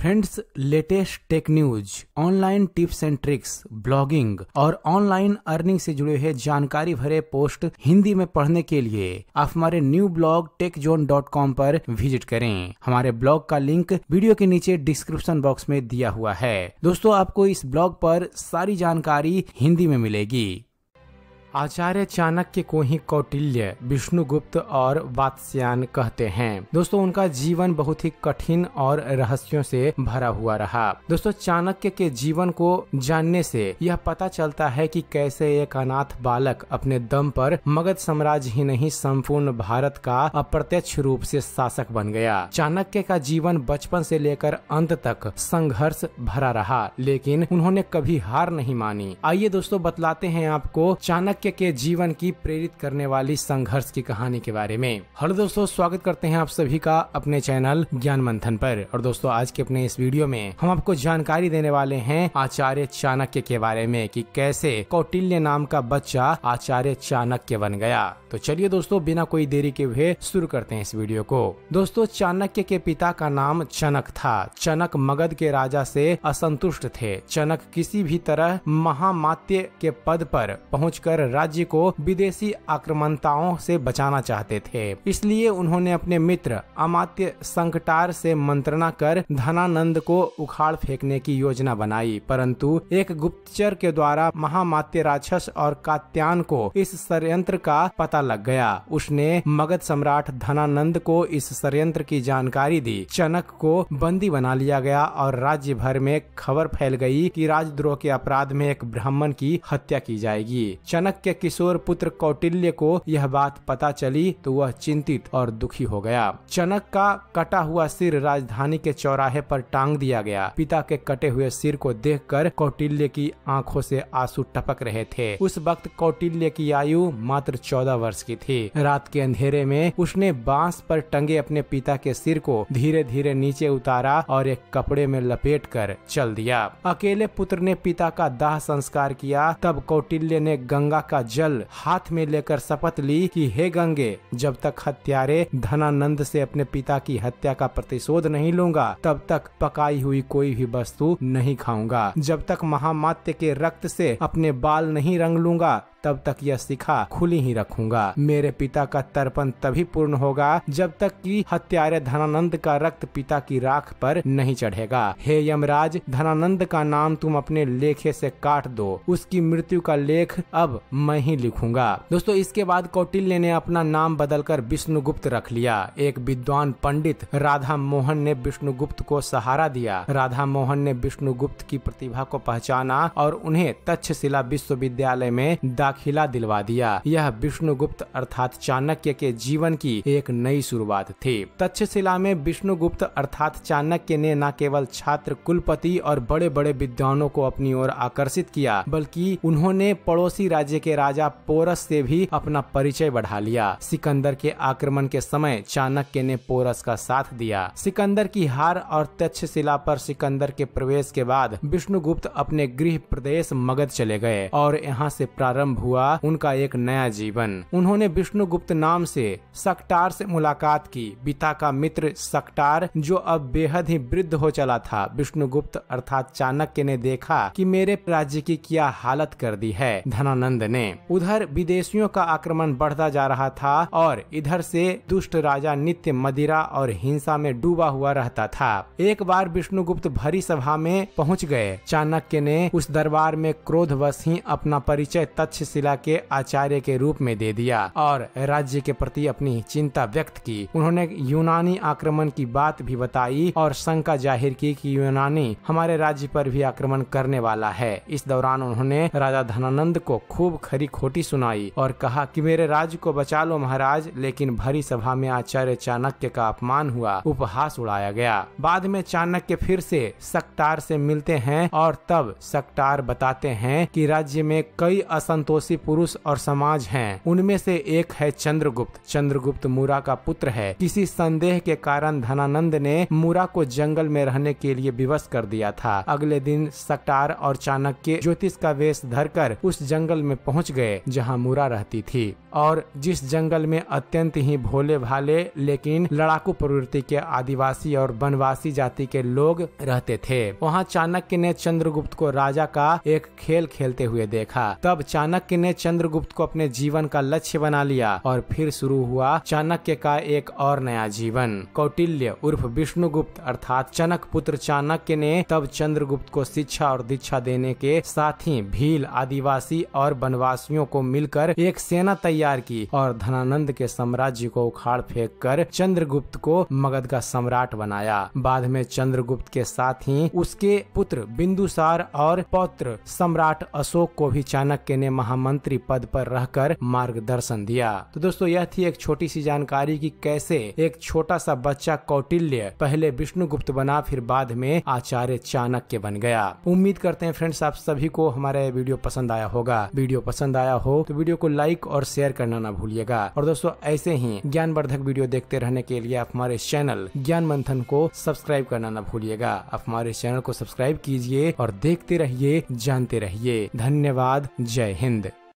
friends latest tech news online tips and tricks blogging और online earning से जुड़े हुए जानकारी भरे पोस्ट हिंदी में पढ़ने के लिए आप हमारे new blog tech zone dot com पर विजिट करें हमारे ब्लॉग का लिंक वीडियो के नीचे डिस्क्रिप्शन बॉक्स में दिया हुआ है दोस्तों आपको इस ब्लॉग पर सारी जानकारी हिंदी में मिलेगी आचार्य चाणक्य को ही कौटिल्य विष्णुगुप्त और वात्स्यान कहते हैं दोस्तों उनका जीवन बहुत ही कठिन और रहस्यों से भरा हुआ रहा दोस्तों चाणक्य के जीवन को जानने से यह पता चलता है कि कैसे एक अनाथ बालक अपने दम पर मगध साम्राज्य ही नहीं संपूर्ण भारत का अप्रत्यक्ष रूप से शासक बन गया चाणक्य का जीवन बचपन से लेकर अंत तक संघर्ष भरा रहा लेकिन उन्होंने कभी हार नहीं मानी आइए दोस्तों बतलाते हैं आपको चाणक्य वाक्य के जीवन की प्रेरित करने वाली संघर्ष की कहानी के बारे में हेलो दोस्तों स्वागत करते हैं आप सभी का अपने चैनल ज्ञान मंथन पर और दोस्तों आज के अपने इस वीडियो में हम आपको जानकारी देने वाले हैं आचार्य चाणक्य के बारे में कि कैसे कौटिल्य नाम का बच्चा आचार्य चाणक्य बन गया तो चलिए दोस्तों बिना कोई देरी के हुए शुरू करते हैं इस वीडियो को दोस्तों चाणक्य के पिता का नाम चनक था चनक मगध के राजा से असंतुष्ट थे चनक किसी भी तरह महामात्य के पद पर पहुंचकर राज्य को विदेशी आक्रमणताओं से बचाना चाहते थे इसलिए उन्होंने अपने मित्र अमात्य संकटार से मंत्रणा कर धनानंद को उखाड़ फेंकने की योजना बनाई परंतु एक गुप्तचर के द्वारा महामात्य राक्षस और कात्यान को इस षडयंत्र का पता लग गया उसने मगध सम्राट धनानंद को इस षडयंत्र की जानकारी दी चनक को बंदी बना लिया गया और राज्य भर में खबर फैल गई कि राजद्रोह के अपराध में एक ब्राह्मण की हत्या की जाएगी चनक के किशोर पुत्र कौटिल्य को यह बात पता चली तो वह चिंतित और दुखी हो गया चनक का कटा हुआ सिर राजधानी के चौराहे पर टांग दिया गया पिता के कटे हुए सिर को कर कौटिल्य की आंखों से आंसू टपक रहे थे उस वक्त कौटिल्य की आयु मात्र चौदह वर्ष की थी रात के अंधेरे में उसने बांस पर टंगे अपने पिता के सिर को धीरे धीरे नीचे उतारा और एक कपड़े में लपेट कर चल दिया अकेले पुत्र ने पिता का दाह संस्कार किया तब कौटिल्य ने गंगा का जल हाथ में लेकर शपथ ली कि हे गंगे जब तक हत्यारे धनानंद से अपने पिता की हत्या का प्रतिशोध नहीं लूंगा तब तक पकाई हुई कोई भी वस्तु नहीं खाऊंगा जब तक महामात्य के रक्त से अपने बाल नहीं रंग लूंगा तब तक यह शिखा खुली ही रखूंगा मेरे पिता का तर्पण तभी पूर्ण होगा जब तक कि हत्यारे धनानंद का रक्त पिता की राख पर नहीं चढ़ेगा हे यमराज धनानंद का नाम तुम अपने लेखे से काट दो उसकी मृत्यु का लेख अब मैं ही लिखूंगा दोस्तों इसके बाद कौटिल्य ने अपना नाम बदलकर विष्णुगुप्त रख लिया एक विद्वान पंडित राधा मोहन ने विष्णुगुप्त को सहारा दिया राधा मोहन ने विष्णुगुप्त की प्रतिभा को पहचाना और उन्हें तक्षशिला विश्वविद्यालय में खिला दिलवा दिया यह विष्णुगुप्त अर्थात चाणक्य के जीवन की एक नई शुरुआत थी तक्षशिला में विष्णुगुप्त अर्थात चाणक्य ने न केवल छात्र कुलपति और बड़े बड़े विद्वानों को अपनी ओर आकर्षित किया बल्कि उन्होंने पड़ोसी राज्य के राजा पोरस से भी अपना परिचय बढ़ा लिया सिकंदर के आक्रमण के समय चाणक्य ने पोरस का साथ दिया सिकंदर की हार और तक्षशिला पर सिकंदर के प्रवेश के बाद विष्णुगुप्त अपने गृह प्रदेश मगध चले गए और यहाँ से प्रारंभ हुआ उनका एक नया जीवन उन्होंने विष्णुगुप्त नाम से सकटार से मुलाकात की पिता का मित्र सकटार जो अब बेहद ही वृद्ध हो चला था विष्णुगुप्त अर्थात चाणक्य ने देखा कि मेरे राज्य की क्या हालत कर दी है धनानंद ने उधर विदेशियों का आक्रमण बढ़ता जा रहा था और इधर से दुष्ट राजा नित्य मदिरा और हिंसा में डूबा हुआ रहता था एक बार विष्णुगुप्त भरी सभा में पहुंच गए चाणक्य ने उस दरबार में क्रोधवश ही अपना परिचय तथ्य सिलसिला के आचार्य के रूप में दे दिया और राज्य के प्रति अपनी चिंता व्यक्त की उन्होंने यूनानी आक्रमण की बात भी बताई और शंका जाहिर की कि यूनानी हमारे राज्य पर भी आक्रमण करने वाला है इस दौरान उन्होंने राजा धनानंद को खूब खरी खोटी सुनाई और कहा कि मेरे राज्य को बचा लो महाराज लेकिन भरी सभा में आचार्य चाणक्य का अपमान हुआ उपहास उड़ाया गया बाद में चाणक्य फिर से सकटार से मिलते हैं और तब सकटार बताते हैं कि राज्य में कई असंतोष दोषी पुरुष और समाज हैं उनमें से एक है चंद्रगुप्त चंद्रगुप्त मूरा का पुत्र है किसी संदेह के कारण धनानंद ने मूरा को जंगल में रहने के लिए विवश कर दिया था अगले दिन सटार और चाणक्य ज्योतिष का वेश धरकर उस जंगल में पहुंच गए जहां मूरा रहती थी और जिस जंगल में अत्यंत ही भोले भाले लेकिन लड़ाकू प्रवृत्ति के आदिवासी और वनवासी जाति के लोग रहते थे वहाँ चाणक्य ने चंद्रगुप्त को राजा का एक खेल खेलते हुए देखा तब चाणक्य चाणक्य ने चंद्रगुप्त को अपने जीवन का लक्ष्य बना लिया और फिर शुरू हुआ चाणक्य का एक और नया जीवन कौटिल्य उर्फ विष्णुगुप्त अर्थात चनक पुत्र चाणक्य ने तब चंद्रगुप्त को शिक्षा और दीक्षा देने के साथ ही भील आदिवासी और वनवासियों को मिलकर एक सेना तैयार की और धनानंद के साम्राज्य को उखाड़ फेंक कर चंद्रगुप्त को मगध का सम्राट बनाया बाद में चंद्रगुप्त के साथ ही उसके पुत्र बिंदुसार और पौत्र सम्राट अशोक को भी चाणक्य ने महा मंत्री पद पर रहकर मार्गदर्शन दिया तो दोस्तों यह थी एक छोटी सी जानकारी कि कैसे एक छोटा सा बच्चा कौटिल्य पहले विष्णुगुप्त बना फिर बाद में आचार्य चाणक्य बन गया उम्मीद करते हैं फ्रेंड्स आप सभी को हमारा वीडियो पसंद आया होगा वीडियो पसंद आया हो तो वीडियो को लाइक और शेयर करना ना भूलिएगा और दोस्तों ऐसे ही ज्ञानवर्धक वीडियो देखते रहने के लिए आप हमारे चैनल ज्ञान मंथन को सब्सक्राइब करना ना भूलिएगा आप हमारे चैनल को सब्सक्राइब कीजिए और देखते रहिए जानते रहिए धन्यवाद जय हिंद